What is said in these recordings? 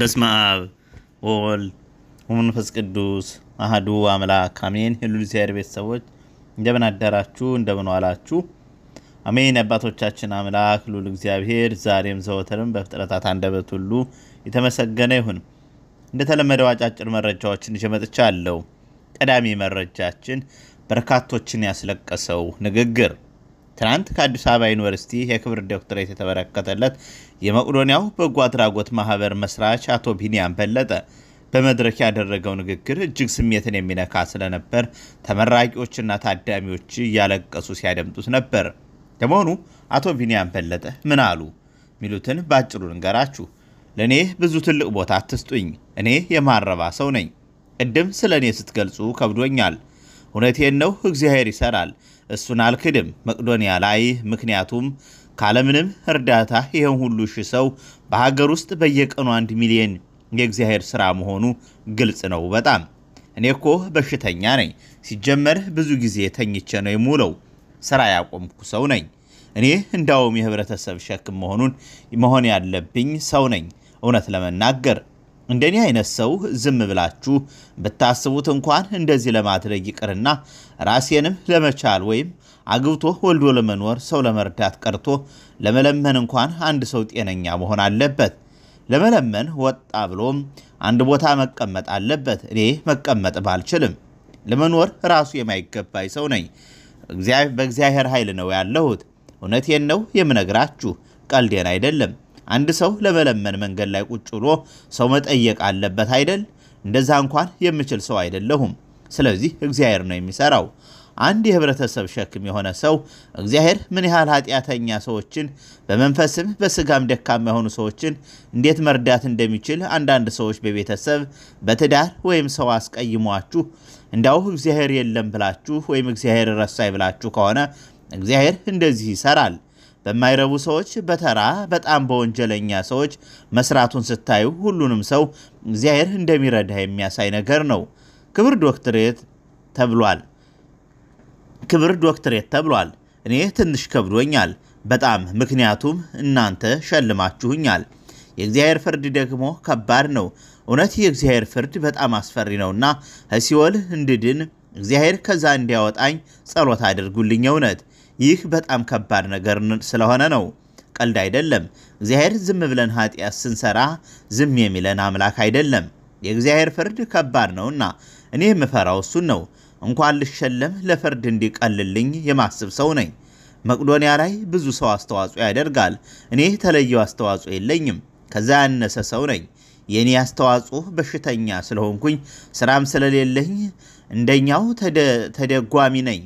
በስመ አብ ወወልድ ወመንፈስ ቅዱስ አህዱ አምላክ አሜን። የልዑል እግዚአብሔር ቤተሰቦች እንደምን አደራችሁ? እንደምን ዋላችሁ? አሜን። አባቶቻችን አምላክ ልዑል እግዚአብሔር ዛሬም ዘወትርም በፍጥረታት አንደበት ሁሉ የተመሰገነ ይሁን። እንደተለመደው አጫጭር መረጃዎችን ይዤ መጥቻለሁ። ቀዳሚ መረጃችን በርካቶችን ያስለቀሰው ንግግር ትናንት ከአዲስ አበባ ዩኒቨርሲቲ የክብር ዶክትሬት የተበረከተለት የመቄዶንያው በጎ አድራጎት ማህበር መስራች አቶ ቢኒያም በለጠ በመድረክ ያደረገው ንግግር እጅግ ስሜትን የሚነካ ስለነበር ተመራቂዎችና ታዳሚዎች እያለቀሱ ሲያደምጡት ነበር። ለመሆኑ አቶ ቢኒያም በለጠ ምን አሉ ሚሉትን በአጭሩ ልንገራችሁ። ለእኔ ብዙ ትልቅ ቦታ አትስጡኝ። እኔ የማረባ ሰው ነኝ። ቅድም ስለ እኔ ስትገልጹ ከብዶኛል። እውነቴን ነው። እግዚአብሔር ይሰራል። እሱን አልክድም መቅዶንያ ላይ ምክንያቱም ካለምንም እርዳታ ይሄን ሁሉ ሺህ ሰው በሀገር ውስጥ በየቀኑ አንድ ሚሊዮን የእግዚአብሔር ሥራ መሆኑ ግልጽ ነው በጣም እኔ እኮ በሽተኛ ነኝ ሲጀመር ብዙ ጊዜ ተኝቼ ነው የሙለው። ሥራ ያቆምኩ ሰው ነኝ እኔ እንዳውም የህብረተሰብ ሸክም መሆኑን መሆን ያለብኝ ሰው ነኝ እውነት ለመናገር እንደኔ አይነት ሰው ዝም ብላችሁ ብታስቡት እንኳን እንደዚህ ለማድረግ ይቅርና ራሴንም ለመቻል ወይም አግብቶ ወልዶ ለመኖር ሰው ለመርዳት ቀርቶ ለመለመን እንኳን አንድ ሰው ጤነኛ መሆን አለበት። ለመለመን ወጣ ብሎም አንድ ቦታ መቀመጥ አለበት። እኔ መቀመጥ ባልችልም ለመኖር ራሱ የማይገባኝ ሰው ነኝ። በእግዚአብሔር ኃይል ነው ያለሁት። እውነቴን ነው የምነግራችሁ፣ ቀልዴን አይደለም። አንድ ሰው ለመለመን መንገድ ላይ ቁጭ ብሎ ሰው መጠየቅ አለበት አይደል? እንደዛ እንኳን የምችል ሰው አይደለሁም። ስለዚህ እግዚአብሔር ነው የሚሰራው። አንድ የህብረተሰብ ሸክም የሆነ ሰው እግዚአብሔር ምን ያህል ኃጢአተኛ ሰዎችን በመንፈስም በስጋም ደካማ የሆኑ ሰዎችን እንዴት መርዳት እንደሚችል አንዳንድ ሰዎች በቤተሰብ በትዳር ወይም ሰው አስቀይሟችሁ እንዳው እግዚአብሔር የለም ብላችሁ ወይም እግዚአብሔር ረሳይ ብላችሁ ከሆነ እግዚአብሔር እንደዚህ ይሰራል። በማይረቡ ሰዎች በተራ በጣም በወንጀለኛ ሰዎች መስራቱን ስታዩ ሁሉንም ሰው እግዚአብሔር እንደሚረዳ የሚያሳይ ነገር ነው። ክብር ዶክትሬት ተብሏል። ክብር ዶክትሬት ተብሏል። እኔ ትንሽ ከብዶኛል በጣም ምክንያቱም እናንተ ሸልማችሁኛል። የእግዚአብሔር ፍርድ ደግሞ ከባድ ነው። እውነት የእግዚአብሔር ፍርድ በጣም አስፈሪ ነውና ከሲኦል እንድድን እግዚአብሔር ከዛ እንዲያወጣኝ ጸሎት አድርጉልኝ። እውነት ይህ በጣም ከባድ ነገር ስለሆነ ነው። ቀልድ አይደለም። እግዚአብሔር ዝም ብለን ኃጢአት ስንሰራ ዝም የሚለን አምላክ አይደለም። የእግዚአብሔር ፍርድ ከባድ ነውና እኔ የምፈራው እሱን ነው። እንኳን ልሸለም ለፍርድ እንዲቀልልኝ የማስብ ሰው ነኝ። መቅዶንያ ላይ ብዙ ሰው አስተዋጽኦ ያደርጋል። እኔ የተለየው አስተዋጽኦ የለኝም። ከዛ ያነሰ ሰው ነኝ። የእኔ አስተዋጽኦ በሽተኛ ስለሆንኩኝ ስራም ስለሌለኝ እንደኛው ተደጓሚ ነኝ።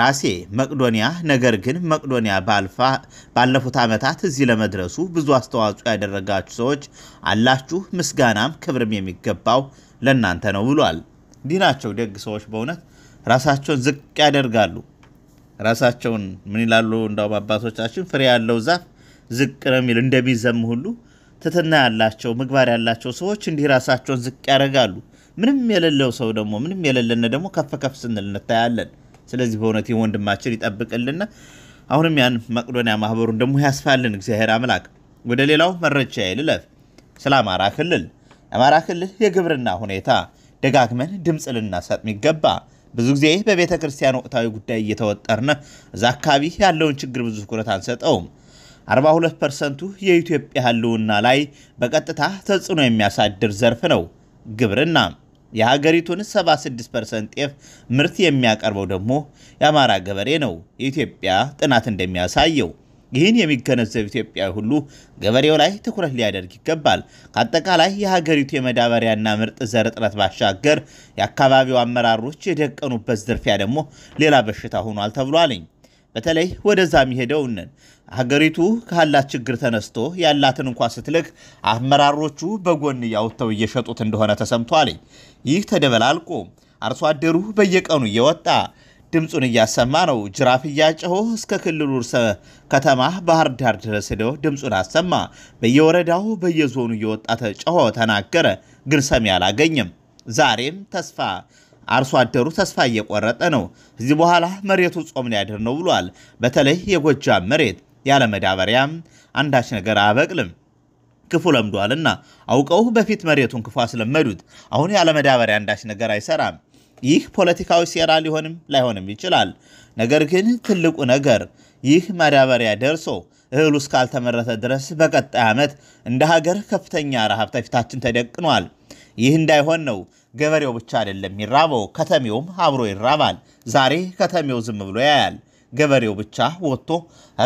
ራሴ መቅዶኒያ ነገር ግን መቅዶኒያ ባለፉት ዓመታት እዚህ ለመድረሱ ብዙ አስተዋጽኦ ያደረጋችሁ ሰዎች አላችሁ። ምስጋናም ክብርም የሚገባው ለእናንተ ነው ብሏል። እንዲህ ናቸው ደግ ሰዎች በእውነት ራሳቸውን ዝቅ ያደርጋሉ። ራሳቸውን ምን ይላሉ? እንዳውም አባቶቻችን ፍሬ ያለው ዛፍ ዝቅ ነው የሚል እንደሚዘም ሁሉ ትትና ያላቸው ምግባር ያላቸው ሰዎች እንዲህ ራሳቸውን ዝቅ ያደርጋሉ። ምንም የሌለው ሰው ደግሞ ምንም የሌለን ደግሞ ከፍ ከፍ ስንል እንታያለን። ስለዚህ በእውነት ወንድማችን ይጠብቅልና አሁንም ያን መቅዶኒያ ማህበሩን ደግሞ ያስፋልን እግዚአብሔር አምላክ። ወደ ሌላው መረጃ ይልለፍ። ስለ አማራ ክልል አማራ ክልል የግብርና ሁኔታ ደጋግመን ድምፅ ልናሰጥ የሚገባ ብዙ ጊዜ በቤተ ክርስቲያን ወቅታዊ ጉዳይ እየተወጠርን እዛ አካባቢ ያለውን ችግር ብዙ ትኩረት አንሰጠውም። 42 ፐርሰንቱ የኢትዮጵያ ህልውና ላይ በቀጥታ ተጽዕኖ የሚያሳድር ዘርፍ ነው ግብርና። የሀገሪቱን 76 ፐርሰንት ጤፍ ምርት የሚያቀርበው ደግሞ የአማራ ገበሬ ነው። የኢትዮጵያ ጥናት እንደሚያሳየው ይህን የሚገነዘብ ኢትዮጵያዊ ሁሉ ገበሬው ላይ ትኩረት ሊያደርግ ይገባል። ከአጠቃላይ የሀገሪቱ የመዳበሪያና ምርጥ ዘር እጥረት ባሻገር የአካባቢው አመራሮች የደቀኑበት ዝርፊያ ደግሞ ሌላ በሽታ ሆኗል ተብሏልኝ። በተለይ ወደዛ የሚሄደው እነን ሀገሪቱ ካላት ችግር ተነስቶ ያላትን እንኳ ስትልክ አመራሮቹ በጎን እያወጥተው እየሸጡት እንደሆነ ተሰምቷል። ይህ ተደበላልቆ አርሶ አደሩ በየቀኑ እየወጣ ድምፁን እያሰማ ነው። ጅራፍ እያጨሆ እስከ ክልሉ ርዕሰ ከተማ ባህር ዳር ድረስ ሄዶ ድምፁን አሰማ። በየወረዳው በየዞኑ እየወጣ ተጨሆ ተናገረ፣ ግን ሰሚ አላገኝም። ዛሬም ተስፋ አርሶ አደሩ ተስፋ እየቆረጠ ነው። ከዚህ በኋላ መሬቱ ጾም ሊያድር ነው ብሏል። በተለይ የጎጃም መሬት ያለ መዳበሪያም አንዳች ነገር አያበቅልም። ክፉ ለምዷልና አውቀው በፊት መሬቱን ክፉ አስለመዱት። አሁን ያለ መዳበሪያ አንዳች ነገር አይሰራም። ይህ ፖለቲካዊ ሴራ ሊሆንም ላይሆንም ይችላል። ነገር ግን ትልቁ ነገር ይህ ማዳበሪያ ደርሶ እህሉ እስካልተመረተ ድረስ በቀጣይ ዓመት እንደ ሀገር ከፍተኛ ረሃብ ተፊታችን ተደቅኗል። ይህ እንዳይሆን ነው ገበሬው ብቻ አይደለም የሚራበው፣ ከተሜውም አብሮ ይራባል። ዛሬ ከተሜው ዝም ብሎ ያያል። ገበሬው ብቻ ወጥቶ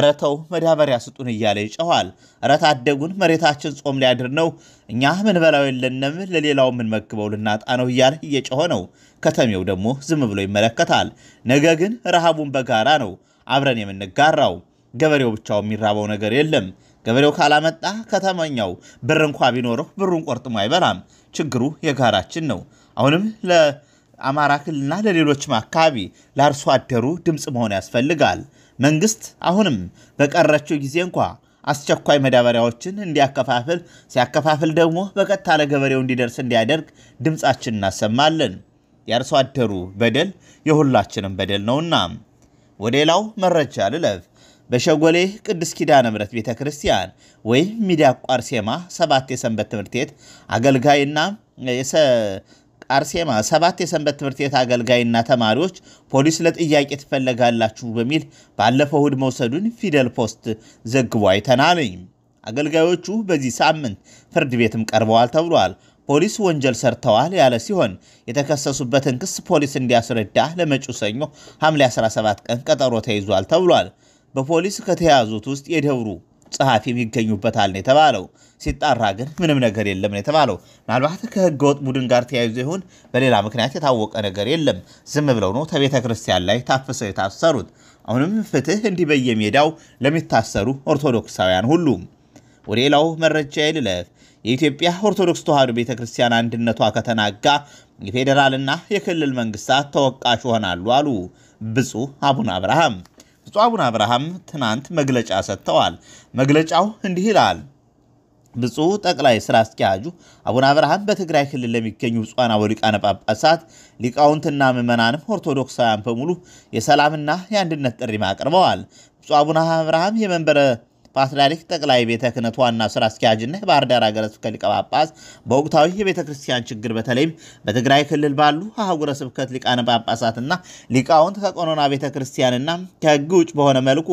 ረተው መዳበሪያ ስጡን እያለ ይጨኋል። ረት አደጉን መሬታችን ጾም ሊያድር ነው፣ እኛ ምን በላው የለንም፣ ለሌላው የምንመግበው ልናጣ ነው እያለ እየጮኸ ነው። ከተሜው ደግሞ ዝም ብሎ ይመለከታል። ነገ ግን ረሃቡን በጋራ ነው አብረን የምንጋራው። ገበሬው ብቻው የሚራበው ነገር የለም። ገበሬው ካላመጣ ከተመኛው ብር እንኳ ቢኖረው ብሩን ቆርጥሞ አይበላም። ችግሩ የጋራችን ነው። አሁንም ለአማራ ክልልና ለሌሎችም አካባቢ ለአርሶ አደሩ ድምፅ መሆን ያስፈልጋል። መንግስት አሁንም በቀረችው ጊዜ እንኳ አስቸኳይ መዳበሪያዎችን እንዲያከፋፍል ሲያከፋፍል ደግሞ በቀጥታ ለገበሬው እንዲደርስ እንዲያደርግ ድምፃችን እናሰማለን። የአርሶ አደሩ በደል የሁላችንም በደል ነውና። ወደ ሌላው መረጃ ልለፍ። በሸጎሌ ቅዱስ ኪዳነ ምሕረት ቤተ ክርስቲያን ወይም ሚዳቋ አርሴማ ሰባት የሰንበት ትምህርት ቤት አገልጋይና አርሴማ ሰባት የሰንበት ትምህርት ቤት አገልጋይና ተማሪዎች ፖሊስ ለጥያቄ ትፈለጋላችሁ በሚል ባለፈው እሁድ መውሰዱን ፊደል ፖስት ዘግቦ አይተናል። አገልጋዮቹ በዚህ ሳምንት ፍርድ ቤትም ቀርበዋል ተብሏል። ፖሊስ ወንጀል ሰርተዋል ያለ ሲሆን የተከሰሱበትን ክስ ፖሊስ እንዲያስረዳ ለመጪው ሰኞ ሐምሌ 17 ቀን ቀጠሮ ተይዟል ተብሏል። በፖሊስ ከተያዙት ውስጥ የደብሩ ጸሐፊም ይገኙበታል ነው የተባለው። ሲጣራ ግን ምንም ነገር የለም ነው የተባለው። ምናልባት ወጥ ቡድን ጋር ተያይዞ ይሁን በሌላ ምክንያት የታወቀ ነገር የለም። ዝም ብለው ነው ተቤተ ክርስቲያን ላይ ታፍሰው የታሰሩት። አሁንም ፍትህ እንዲህ በየሜዳው ለሚታሰሩ ኦርቶዶክሳውያን ሁሉ። ወደ ሌላው መረጃ ይልለፍ። የኢትዮጵያ ኦርቶዶክስ ተዋህዶ ቤተ ክርስቲያን አንድነቷ ከተናጋ የፌዴራልና የክልል መንግስታት ተወቃሽ ይሆናሉ አሉ ብፁዕ አቡነ አብርሃም ብፁዕ አቡነ አብርሃም ትናንት መግለጫ ሰጥተዋል። መግለጫው እንዲህ ይላል። ብፁዕ ጠቅላይ ስራ አስኪያጁ አቡነ አብርሃም በትግራይ ክልል ለሚገኙ ብፁዓን አበው ሊቃነ ጳጳሳት፣ ሊቃውንትና ምዕመናንም ኦርቶዶክሳውያን በሙሉ የሰላምና የአንድነት ጥሪ አቅርበዋል። ብፁዕ አቡነ አብርሃም የመንበረ ፓትርያርክ ጠቅላይ ቤተ ክህነት ዋና ስራ አስኪያጅና የባህር ዳር ሀገረ ስብከት ሊቀ ጳጳስ በወቅታዊ የቤተ ክርስቲያን ችግር በተለይም በትግራይ ክልል ባሉ አህጉረ ስብከት ሊቃነ ጳጳሳትና ሊቃውንት ከቆኖና ቤተ ክርስቲያንና ከህግ ውጭ በሆነ መልኩ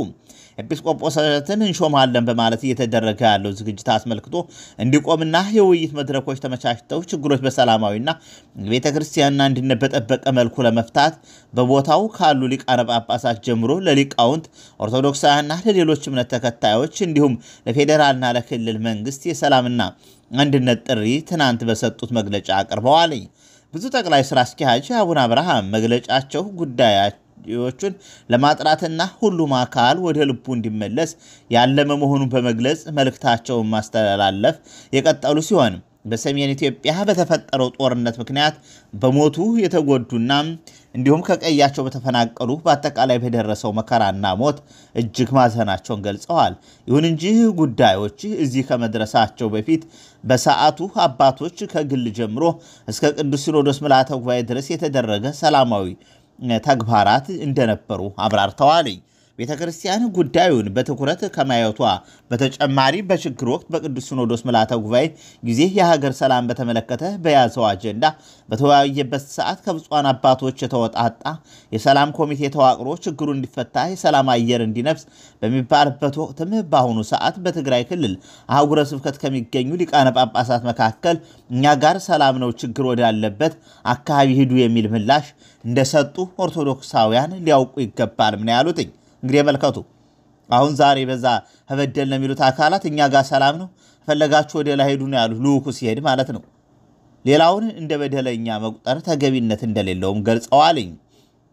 ኤጲስቆጶሳትን እንሾማለን በማለት እየተደረገ ያለው ዝግጅት አስመልክቶ እንዲቆምና የውይይት መድረኮች ተመቻችተው ችግሮች በሰላማዊና ቤተ ክርስቲያንና አንድነት በጠበቀ መልኩ ለመፍታት በቦታው ካሉ ሊቃነ ጳጳሳት ጀምሮ ለሊቃውንት ኦርቶዶክሳውያንና ለሌሎች እምነት ተከታዮች እንዲሁም ለፌዴራልና ለክልል መንግስት የሰላምና አንድነት ጥሪ ትናንት በሰጡት መግለጫ አቅርበዋል። ብዙ ጠቅላይ ስራ አስኪያጅ አቡነ አብርሃም መግለጫቸው ጉዳያቸው ዎቹን ለማጥራትና ሁሉም አካል ወደ ልቡ እንዲመለስ ያለመ መሆኑን በመግለጽ መልእክታቸውን ማስተላለፍ የቀጠሉ ሲሆን በሰሜን ኢትዮጵያ በተፈጠረው ጦርነት ምክንያት በሞቱ የተጎዱና እንዲሁም ከቀያቸው በተፈናቀሉ በአጠቃላይ በደረሰው መከራና ሞት እጅግ ማዘናቸውን ገልጸዋል። ይሁን እንጂ ጉዳዮች እዚህ ከመድረሳቸው በፊት በሰዓቱ አባቶች ከግል ጀምሮ እስከ ቅዱስ ሲኖዶስ ምልዓተ ጉባኤ ድረስ የተደረገ ሰላማዊ ተግባራት እንደነበሩ አብራርተዋል። ቤተ ክርስቲያን ጉዳዩን በትኩረት ከማየቷ በተጨማሪ በችግር ወቅት በቅዱስ ሲኖዶስ ምልዓተ ጉባኤ ጊዜ የሀገር ሰላም በተመለከተ በያዘው አጀንዳ በተወያየበት ሰዓት ከብፁዓን አባቶች የተወጣጣ የሰላም ኮሚቴ ተዋቅሮ ችግሩ እንዲፈታ የሰላም አየር እንዲነፍስ በሚባልበት ወቅትም በአሁኑ ሰዓት በትግራይ ክልል አህጉረ ስብከት ከሚገኙ ሊቃነ ጳጳሳት መካከል እኛ ጋር ሰላም ነው ችግር ወዳለበት አካባቢ ሂዱ የሚል ምላሽ እንደሰጡ ኦርቶዶክሳውያን ሊያውቁ ይገባል። ምን ያሉትኝ እንግዲህ የመልከቱ አሁን ዛሬ በዛ ህበደል ነው የሚሉት አካላት እኛ ጋር ሰላም ነው ፈለጋችሁ ወደ ላይ ሄዱ ነው ያሉት። ልዑኩ ሲሄድ ማለት ነው። ሌላውን እንደ በደለኛ መቁጠር ተገቢነት እንደሌለውም ገልጸዋልኝ።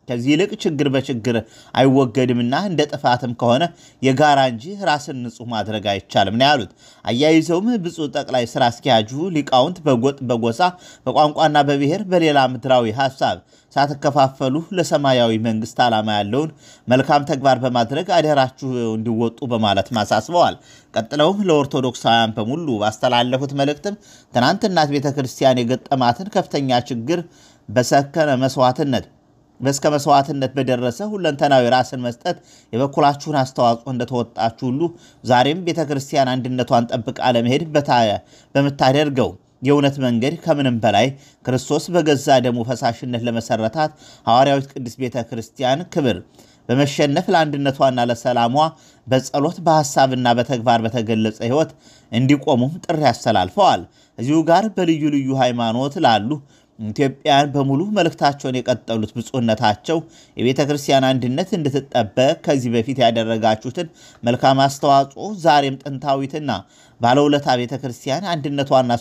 ከዚህ ይልቅ ችግር በችግር አይወገድምና እንደ ጥፋትም ከሆነ የጋራ እንጂ ራስን ንጹህ ማድረግ አይቻልም ነው ያሉት። አያይዘውም ብፁዕ ጠቅላይ ስራ አስኪያጁ ሊቃውንት በጎጥ በጎሳ በቋንቋና በብሔር በሌላ ምድራዊ ሀሳብ ሳትከፋፈሉ ለሰማያዊ መንግስት ዓላማ ያለውን መልካም ተግባር በማድረግ አደራችሁ እንዲወጡ በማለት ማሳስበዋል። ቀጥለውም ለኦርቶዶክሳውያን በሙሉ ባስተላለፉት መልእክትም ትናንት እናት ቤተ ክርስቲያን የገጠማትን ከፍተኛ ችግር በሰከነ መስዋዕትነት በስከ መስዋዕትነት በደረሰ ሁለንተናዊ ራስን መስጠት የበኩላችሁን አስተዋጽኦ እንደተወጣችሁ ሁሉ ዛሬም ቤተ ክርስቲያን አንድነቷን ጠብቃ ለመሄድ በምታደርገው የእውነት መንገድ ከምንም በላይ ክርስቶስ በገዛ ደሙ ፈሳሽነት ለመሰረታት ሐዋርያዊት ቅድስት ቤተ ክርስቲያን ክብር በመሸነፍ ለአንድነቷና ለሰላሟ በጸሎት በሐሳብና በተግባር በተገለጸ ሕይወት እንዲቆሙም ጥሪ አስተላልፈዋል። እዚሁ ጋር በልዩ ልዩ ሃይማኖት ላሉ ኢትዮጵያን በሙሉ መልእክታቸውን የቀጠሉት ብፁዕነታቸው የቤተ ክርስቲያን አንድነት እንድትጠበቅ ከዚህ በፊት ያደረጋችሁትን መልካም አስተዋጽኦ ዛሬም ጥንታዊትና ባለውለታ ቤተ ክርስቲያን አንድነቷና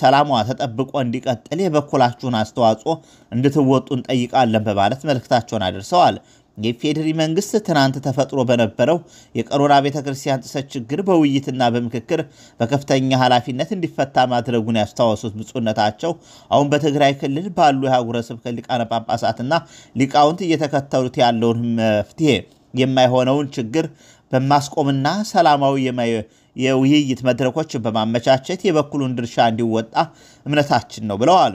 ሰላሟ ተጠብቆ እንዲቀጥል የበኩላችሁን አስተዋጽኦ እንድትወጡ እንጠይቃለን በማለት መልእክታቸውን አድርሰዋል። የፌዴሪ መንግስት ትናንት ተፈጥሮ በነበረው የቀሮና ቤተ ክርስቲያን ጥሰት ችግር በውይይትና በምክክር በከፍተኛ ኃላፊነት እንዲፈታ ማድረጉን ያስታወሱት ብፁዕነታቸው አሁን በትግራይ ክልል ባሉ የአህጉረ ስብከት ሊቃነ ጳጳሳትና ሊቃውንት እየተከተሉት ያለውን መፍትሄ የማይሆነውን ችግር በማስቆምና ሰላማዊ የውይይት መድረኮች በማመቻቸት የበኩሉን ድርሻ እንዲወጣ እምነታችን ነው ብለዋል።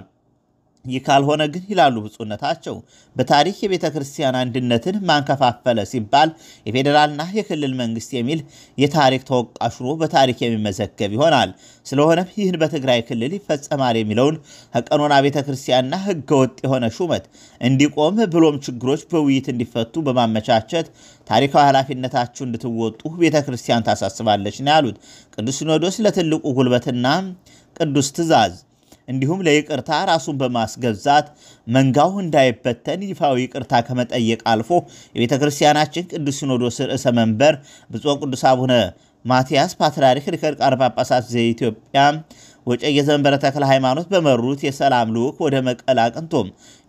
ይህ ካልሆነ ግን ይላሉ ብፁዕነታቸው በታሪክ የቤተ ክርስቲያን አንድነትን ማንከፋፈለ ሲባል የፌዴራልና የክልል መንግስት የሚል የታሪክ ተወቃሽ ሆኖ በታሪክ የሚመዘገብ ይሆናል። ስለሆነም ይህን በትግራይ ክልል ይፈጸማል የሚለውን ከቀኖና ቤተ ክርስቲያንና ህገወጥ የሆነ ሹመት እንዲቆም ብሎም ችግሮች በውይይት እንዲፈቱ በማመቻቸት ታሪካዊ ኃላፊነታችሁ እንድትወጡ ቤተ ክርስቲያን ታሳስባለች ነው ያሉት ቅዱስ ሲኖዶስ ለትልቁ ጉልበትና ቅዱስ ትእዛዝ እንዲሁም ለይቅርታ ራሱን በማስገዛት መንጋው እንዳይበተን ይፋዊ ይቅርታ ከመጠየቅ አልፎ የቤተ ክርስቲያናችን ቅዱስ ሲኖዶስ ርዕሰ መንበር ብፁዕ ቅዱስ አቡነ ማትያስ ፓትርያርክ ርክር ቃር ጳጳሳት ዘኢትዮጵያ ወዕጨጌ ዘመንበረ ተክለ ሃይማኖት በመሩት የሰላም ልዑክ ወደ መቀለ አቅንቶ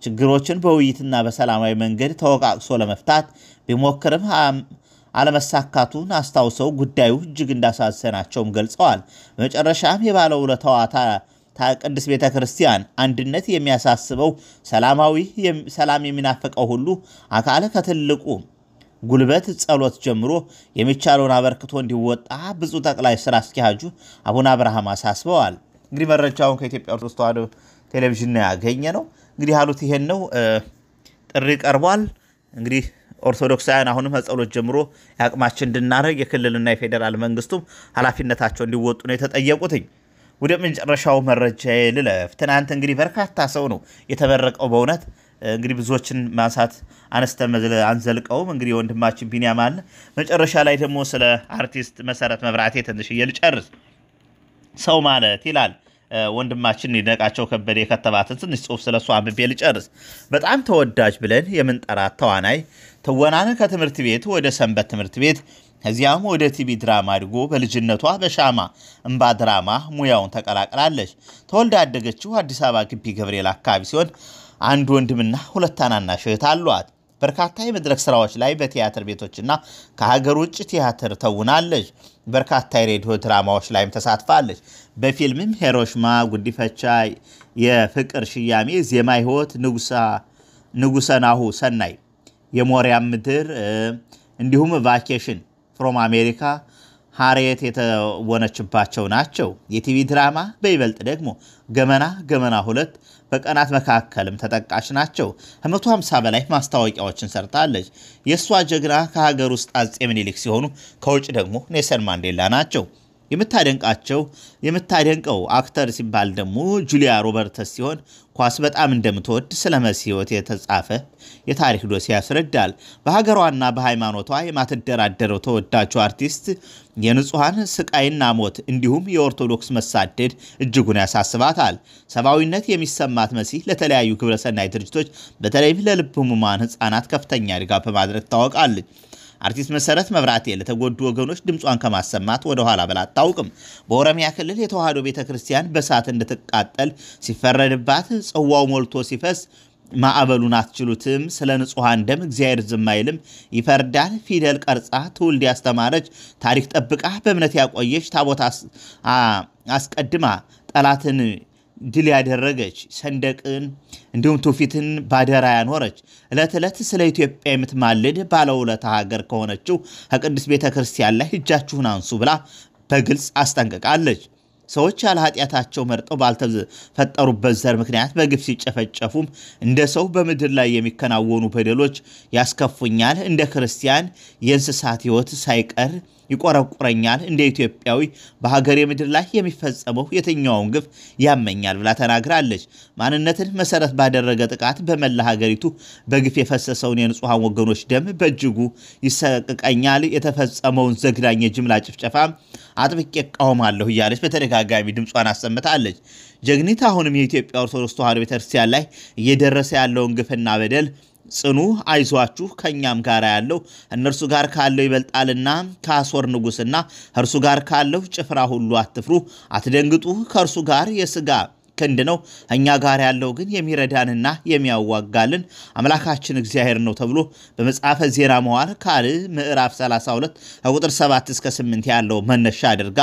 ችግሮችን በውይይትና በሰላማዊ መንገድ ተወቃቅሶ ለመፍታት ቢሞክርም አለመሳካቱን አስታውሰው ጉዳዩ እጅግ እንዳሳዘናቸውም ገልጸዋል። በመጨረሻም የባለውለታዋ ቅድስት ቤተ ክርስቲያን አንድነት የሚያሳስበው ሰላማዊ ሰላም የሚናፍቀው ሁሉ አካለ ከትልቁ ጉልበት ጸሎት ጀምሮ የሚቻለውን አበርክቶ እንዲወጣ ብፁዕ ጠቅላይ ስራ አስኪያጁ አቡነ አብርሃም አሳስበዋል። እንግዲህ መረጃውን ከኢትዮጵያ ኦርቶዶክስ ተዋሕዶ ቴሌቪዥን ነው ያገኘ ነው። እንግዲህ ያሉት ይሄን ነው። ጥሪ ቀርቧል። እንግዲህ ኦርቶዶክሳውያን አሁንም ከጸሎት ጀምሮ የአቅማችን እንድናደርግ የክልልና የፌዴራል መንግስቱም ኃላፊነታቸው እንዲወጡ ነው የተጠየቁትኝ። ወደ መጨረሻው መረጃ ልለፍ። ትናንት እንግዲህ በርካታ ሰው ነው የተመረቀው። በእውነት እንግዲህ ብዙዎችን ማንሳት አነስተ አንዘልቀውም። እንግዲህ ወንድማችን ቢኒያም አለ። መጨረሻ ላይ ደግሞ ስለ አርቲስት መሰረት መብራቴ ትንሽ ልጨርስ። ሰው ማለት ይላል ወንድማችን ይድነቃቸው ከበደ የከተባትን ትንሽ ጽሁፍ ስለ እሷ አንብቤ ልጨርስ። በጣም ተወዳጅ ብለን የምንጠራት ተዋናይ ትወናን ከትምህርት ቤት ወደ ሰንበት ትምህርት ቤት ከዚያም ወደ ቲቪ ድራማ አድጎ በልጅነቷ በሻማ እምባ ድራማ ሙያውን ተቀላቅላለች። ተወልዳ ያደገችው አዲስ አበባ ግቢ ገብርኤል አካባቢ ሲሆን አንድ ወንድምና ሁለት ታናናሽ እህት አሏት። በርካታ የመድረክ ስራዎች ላይ በቲያትር ቤቶችና ከሀገር ውጭ ቲያትር ተውናለች። በርካታ የሬዲዮ ድራማዎች ላይም ተሳትፋለች። በፊልምም ሄሮሽማ፣ ጉዲፈቻ፣ የፍቅር ሽያሜ፣ ዜማ ህይወት፣ ንጉሰናሁ ሰናይ፣ የሞሪያም ምድር እንዲሁም ቫኬሽን ፍሮም አሜሪካ ሀሬት የተወነችባቸው ናቸው። የቲቪ ድራማ በይበልጥ ደግሞ ገመና ገመና ሁለት በቀናት መካከልም ተጠቃሽ ናቸው ከ150 በላይ ማስታወቂያዎችን ሰርታለች። የእሷ ጀግና ከሀገር ውስጥ አጼ ምኒልክ ሲሆኑ ከውጭ ደግሞ ኔሰን ማንዴላ ናቸው። የምታደንቃቸው የምታደንቀው አክተር ሲባል ደግሞ ጁሊያ ሮበርተስ ሲሆን ኳስ በጣም እንደምትወድ ስለ መሲ ህይወት የተጻፈ የታሪክ ዶሴ ያስረዳል። በሀገሯና በሃይማኖቷ የማትደራደረው ተወዳጁ አርቲስት የንጹሐን ስቃይና ሞት እንዲሁም የኦርቶዶክስ መሳደድ እጅጉን ያሳስባታል። ሰብአዊነት የሚሰማት መሲህ ለተለያዩ ግብረሰናይ ድርጅቶች በተለይም ለልብ ህፃናት ከፍተኛ ድጋፍ በማድረግ ታወቃለች። አርቲስት መሰረት መብራቴ ለተጎዱ ወገኖች ድምጿን ከማሰማት ወደኋላ ብላ አታውቅም። በኦሮሚያ ክልል የተዋህዶ ቤተ ክርስቲያን በእሳት እንድትቃጠል ሲፈረድባት ጽዋው ሞልቶ ሲፈስ ማዕበሉን አትችሉትም፣ ስለ ንጹሐን ደም እግዚአብሔር ዝም አይልም፣ ይፈርዳል። ፊደል ቀርጻ ትውልድ ያስተማረች ታሪክ ጠብቃ በእምነት ያቆየች ታቦት አስቀድማ ጠላትን ድል ያደረገች ሰንደቅን እንዲሁም ትውፊትን ባደራ ያኖረች ዕለት ዕለት ስለ ኢትዮጵያ የምትማልድ ባለውለታ ሀገር ከሆነችው ከቅድስት ቤተ ክርስቲያን ላይ እጃችሁን አንሱ ብላ በግልጽ አስጠንቅቃለች። ሰዎች ያለ ኃጢአታቸው መርጠው ባልተፈጠሩበት ዘር ምክንያት በግፍ ሲጨፈጨፉም እንደ ሰው በምድር ላይ የሚከናወኑ በደሎች ያስከፉኛል፣ እንደ ክርስቲያን የእንስሳት ሕይወት ሳይቀር ይቆረቁረኛል፣ እንደ ኢትዮጵያዊ በሀገሬ ምድር ላይ የሚፈጸመው የትኛውን ግፍ ያመኛል ብላ ተናግራለች። ማንነትን መሰረት ባደረገ ጥቃት በመላ ሀገሪቱ በግፍ የፈሰሰውን የንጹሐን ወገኖች ደም በእጅጉ ይሰቅቀኛል። የተፈጸመውን ዘግናኝ የጅምላ ጭፍጨፋ አጥብቄ እቃወማለሁ እያለች በተደጋጋሚ ድምጿን አሰምታለች። ጀግኒት አሁንም የኢትዮጵያ ኦርቶዶክስ ተዋሕዶ ቤተክርስቲያን ላይ እየደረሰ ያለውን ግፍና በደል ጽኑ፣ አይዟችሁ ከእኛም ጋር ያለው እነርሱ ጋር ካለው ይበልጣልና ከአሶር ንጉሥና እርሱ ጋር ካለው ጭፍራ ሁሉ አትፍሩ፣ አትደንግጡ ከእርሱ ጋር የሥጋ ክንድ ነው። እኛ ጋር ያለው ግን የሚረዳንና የሚያዋጋልን አምላካችን እግዚአብሔር ነው ተብሎ በመጽሐፈ ዜና መዋዕል ካልዕ ምዕራፍ 32 ከቁጥር 7 እስከ 8 ያለው መነሻ አድርጋ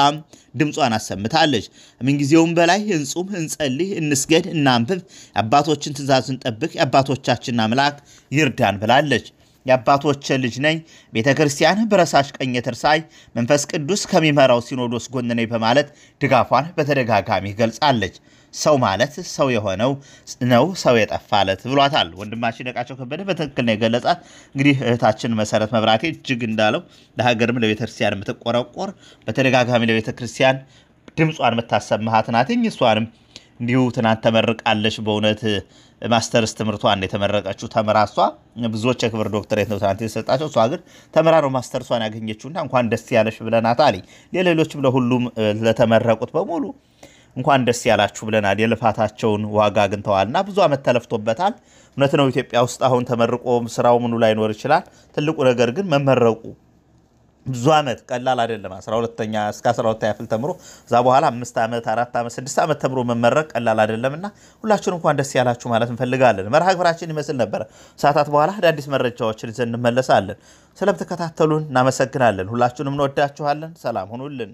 ድምጿን አሰምታለች። ምንጊዜውም በላይ እንጹም፣ እንጸልይ፣ እንስገድ፣ እናንብብ፣ የአባቶችን ትእዛዝ እንጠብቅ፣ የአባቶቻችን አምላክ ይርዳን ብላለች። የአባቶች ልጅ ነኝ፣ ቤተ ክርስቲያን በረሳሽ ቀኝ ትርሳይ መንፈስ ቅዱስ ከሚመራው ሲኖዶስ ጎን ነኝ በማለት ድጋፏን በተደጋጋሚ ገልጻለች። ሰው ማለት ሰው የሆነው ነው ሰው የጠፋ የጠፋለት ብሏታል። ወንድማችን ነቃቸው ከበደ በትክክል ነው የገለጻት። እንግዲህ እህታችን መሰረት መብራቴ እጅግ እንዳለው ለሀገርም ለቤተክርስቲያን የምትቆረቆር በተደጋጋሚ ለቤተክርስቲያን ድምጿን የምታሰማሃት ናትኝ። እሷንም እንዲሁ ትናንት ተመርቃለች። በእውነት ማስተርስ ትምህርቷን የተመረቀችው ተምራ እሷ ብዙዎች የክብር ዶክተሬት ነው ትናንት የተሰጣቸው። እሷ ግን ተምራ ነው ማስተርሷን ያገኘችውና እንኳን ደስ ያለሽ ብለናት አለኝ። ለሌሎችም ለሁሉም ለተመረቁት በሙሉ እንኳን ደስ ያላችሁ ብለናል። የልፋታቸውን ዋጋ አግኝተዋልና ብዙ ዓመት ተለፍቶበታል። እውነት ነው። ኢትዮጵያ ውስጥ አሁን ተመርቆ ስራው ምኑ ላይኖር ይችላል። ትልቁ ነገር ግን መመረቁ ብዙ ዓመት ቀላል አይደለም። 12ኛ እስከ 12 ያፍል ተምሮ እዛ በኋላ አምስት ዓመት አራት ዓመት ስድስት ዓመት ተምሮ መመረቅ ቀላል አይደለም እና ሁላችሁን እንኳን ደስ ያላችሁ ማለት እንፈልጋለን። መርሃ ግብራችን ይመስል ነበረ። ሰዓታት በኋላ አዳዲስ መረጃዎችን ይዘን እንመለሳለን። ስለምትከታተሉን እናመሰግናለን። ሁላችሁንም እንወዳችኋለን። ሰላም ሁኑልን።